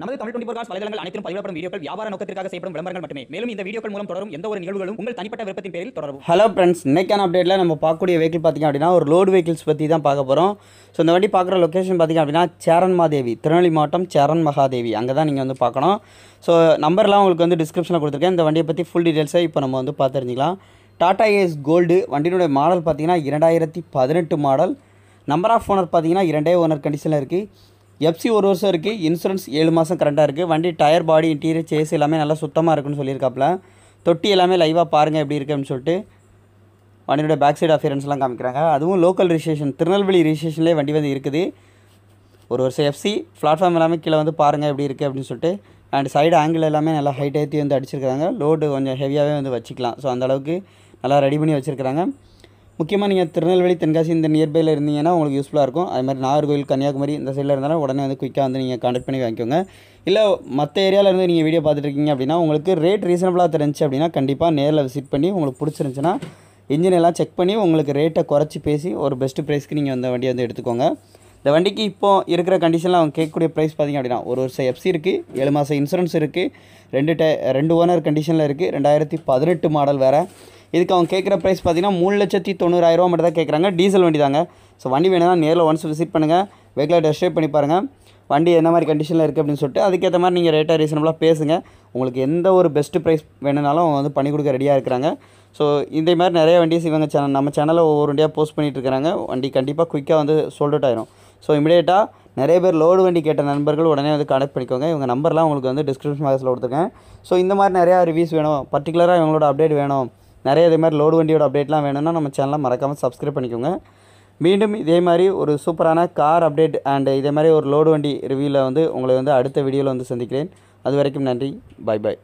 நமது Tamil twenty four வலைதளங்கள் அனைத்தும் பதிவிடப்படும் வீடியோக்கள் வியாபார நோக்கத்திற்காக செய்யப்படும் விளம்பரங்கள் மட்டுமே மேலும் இந்த வீடியோக்கள் மூலம் தொடரும் எந்த ஒரு நிகழ்வுகளும் உங்கள் தனிப்பட்ட விருப்பத்தின் பேரில் தொடரும் ஹலோ ஃப்ரெண்ட்ஸ் இன்னைக்கான அப்டேட்ல நம்ம பார்க்கக்கூடிய வெஹிக்கிள் பார்த்திங்க அப்படின்னா ஒரு லோடு வெஹிக்கிள்ஸ் பற்றி தான் பார்க்க போகிறோம் ஸோ இந்த வண்டி பார்க்குற லொக்கேஷன் பார்த்திங்க அப்படின்னா சேரன் மாதேவி திருநெல்வேலி மாவட்டம் சேரன் மகாதேவி அங்கே தான் நீங்கள் வந்து பார்க்கணும் ஸோ நம்பர்லாம் உங்களுக்கு வந்து டிஸ்கிரிப்ஷனில் கொடுத்துருக்கேன் இந்த வண்டியை பற்றி ஃபுல் டீட்டெயில்ஸை இப்போ நம்ம வந்து பார்த்து டாடா ஏஸ் கோல்டு வண்டியினுடைய மாடல் பார்த்திங்கன்னா இரண்டாயிரத்தி பதினெட்டு மாடல் நம்பர் ஆஃப் ஓனர் பார்த்திங்கன்னா இரண்டே ஓனர் கண்டிஷனில் இருக்குது எஃப்சி ஒரு வருஷம் இருக்குது இன்சூரன்ஸ் ஏழு மாதம் கரெண்டாக இருக்குது வண்டி டயர் பாடி இன்டீரியர் சேஸ் எல்லாமே நல்லா சுத்தமாக இருக்குன்னு சொல்லியிருக்காப்புல தொட்டி எல்லாமே லைவாக பாருங்கள் எப்படி இருக்குது அப்படின்னு சொல்லிட்டு வண்டியோட பேக் சைடு அஃபியரன்ஸ்லாம் காமிக்கிறாங்க அதுவும் லோக்கல் ரிஜிஸ்ட்ரேஷன் திருநெல்வேலி ரிஜிஸ்ட்ரேஷன்லேயே வண்டி வந்து இருக்குது ஒரு வருஷம் எஃப்சி பிளாட்ஃபார்ம் எல்லாமே கீழே வந்து பாருங்கள் எப்படி இருக்குது அப்படின்னு சொல்லிட்டு அண்ட் சைடு ஆங்கிள் எல்லாமே நல்லா ஹைட் ஏற்றி வந்து அடிச்சிருக்கிறாங்க லோடு கொஞ்சம் ஹெவியாகவே வந்து வச்சுக்கலாம் ஸோ அந்தளவுக்கு நல்லா ரெடி பண்ணி வச்சுருக்கிறாங்க முக்கியமாக நீங்கள் திருநெல்வேலி தென்காசி இந்த நியர்பையில் இருந்தீங்கன்னா உங்களுக்கு யூஸ்ஃபுல்லாக இருக்கும் அது மாதிரி நாகர்கோவில் கன்னியாகுமரி இந்த சைடில் இருந்தாலும் உடனே வந்து குயிக்காக வந்து நீங்கள் காண்டக்ட் பண்ணி வாங்கிக்கோங்க இல்லை மற்ற ஏரியாவில் இருந்து நீங்கள் வீடியோ பார்த்துட்டு இருக்கீங்க அப்படின்னா உங்களுக்கு ரேட் ரீசனபிளாக தெரிஞ்சு அப்படின்னா கண்டிப்பாக நேரில் விசிட் பண்ணி உங்களுக்கு பிடிச்சிருந்துச்சின்னா இன்ஜின் எல்லாம் செக் பண்ணி உங்களுக்கு ரேட்டை குறைச்சி பேசி ஒரு பெஸ்ட்டு ப்ரைஸ்க்கு நீங்கள் அந்த வண்டியை வந்து எடுத்துக்கோங்க இந்த வண்டிக்கு இப்போது இருக்கிற கண்டிஷனில் அவங்க கேட்கக்கூடிய ப்ரைஸ் பார்த்திங்க அப்படின்னா ஒரு வருஷம் எஃப்சி இருக்குது ஏழு மாதம் இன்சூரன்ஸ் இருக்குது ரெண்டு ரெண்டு ஓனர் கண்டிஷனில் இருக்குது ரெண்டாயிரத்தி பதினெட்டு மாடல் வேறு இதுக்கு அவங்க கேட்குற ப்ரைஸ் பார்த்தீங்கன்னா மூணு லட்சத்தி ரூபா மட்டும் தான் கேட்குறாங்க டீசல் வண்டி தாங்க ஸோ வண்டி வேணால் நேரில் ஒன்ஸ் விசிட் பண்ணுங்கள் வெஹிக்கில் டெஸ்ட் பண்ணி பாருங்கள் வண்டி என்ன மாதிரி கண்டிஷனில் இருக்குது அப்படின்னு சொல்லிட்டு அதுக்கேற்ற மாதிரி நீங்கள் ரேட்டாக ரீசனபுளாக பேசுங்க உங்களுக்கு எந்த ஒரு பெஸ்ட்டு ப்ரைஸ் வேணுனாலும் அவங்க வந்து பண்ணி கொடுக்க ரெடியாக இருக்கிறாங்க ஸோ இதே மாதிரி நிறைய வண்டிஸ் இவங்க சேனல் நம்ம சேனலில் ஒவ்வொரு வண்டியாக போஸ்ட் பண்ணிகிட்டு இருக்கிறாங்க வண்டி கண்டிப்பாக குயிக்காக வந்து சோல்டவுட் ஆயிரும் ஸோ இமீடியட்டாக நிறைய பேர் லோடு வண்டி கேட்ட நண்பர்கள் உடனே வந்து கனெக்ட் பண்ணிக்கோங்க இவங்க நம்பர்லாம் உங்களுக்கு வந்து டிஸ்கிரிப்ஷன் பாக்ஸில் கொடுத்துருக்கேன் ஸோ இந்த மாதிரி நிறையா ரிவ்யூஸ் வேணும் பர்டிகுலராக இவங்களோட அப்டேட் வேணும் நிறைய இதே மாதிரி லோடு வண்டியோட அப்டேட்லாம் வேணும்னா நம்ம சேனலை மறக்காமல் சப்ஸ்கிரைப் பண்ணிக்கோங்க மீண்டும் இதே மாதிரி ஒரு சூப்பரான கார் அப்டேட் அண்டு இதே மாதிரி ஒரு லோடு வண்டி ரிவ்யூவில் வந்து உங்களை வந்து அடுத்த வீடியோவில் வந்து சந்திக்கிறேன் அது வரைக்கும் நன்றி பாய் பாய்